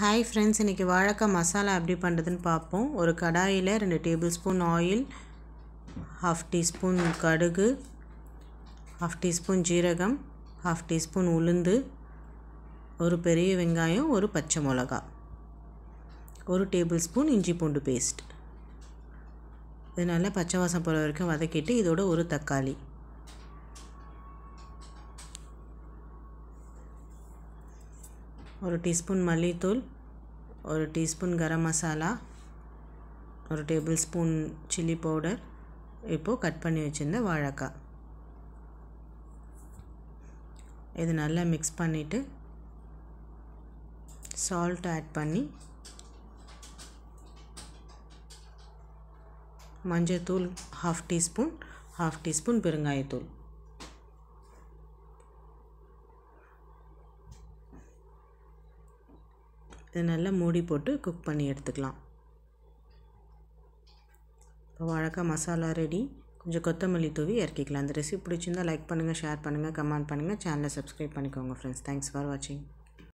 hi friends இன்றைக்கி வாழைக்காய் மசாலா எப்படி பண்ணுறதுன்னு பார்ப்போம் ஒரு கடாயில் ரெண்டு tablespoon oil half teaspoon கடுகு ஹாஃப் டீஸ்பூன் ஜீரகம் ஹாஃப் டீஸ்பூன் உளுந்து ஒரு பெரிய வெங்காயம் ஒரு பச்சை மிளகா ஒரு டேபிள் ஸ்பூன் இஞ்சி பூண்டு பேஸ்ட் இது நல்லா பச்சை வாசம் போகிற வரைக்கும் வதக்கிட்டு இதோட ஒரு தக்காளி ஒரு டீஸ்பூன் மல்லித்தூள் ஒரு டீஸ்பூன் கரம் மசாலா ஒரு டேபிள் ஸ்பூன் சில்லி பவுடர் இப்போது கட் பண்ணி வச்சுருந்த வாழைக்காய் இது நல்லா மிக்ஸ் பண்ணிவிட்டு சால்ட் ஆட் பண்ணி மஞ்சள் தூள் ஹாஃப் டீஸ்பூன் ஹாஃப் டீஸ்பூன் பெருங்காயத்தூள் இதை நல்லா மூடி போட்டு குக் பண்ணி எடுத்துக்கலாம் இப்போ வழக்காக மசாலா ரெடி கொஞ்சம் கொத்தமல்லி தூவி இறக்கிக்கலாம் அந்த ரெசிபி பிடிச்சிருந்தால் லைக் பண்ணுங்கள் ஷேர் பண்ணுங்கள் கமெண்ட் பண்ணுங்கள் சேனலை சப்ஸ்கிரைப் பண்ணிக்கோங்க ஃப்ரெண்ட்ஸ் தேங்க்ஸ் ஃபார் வாட்சிங்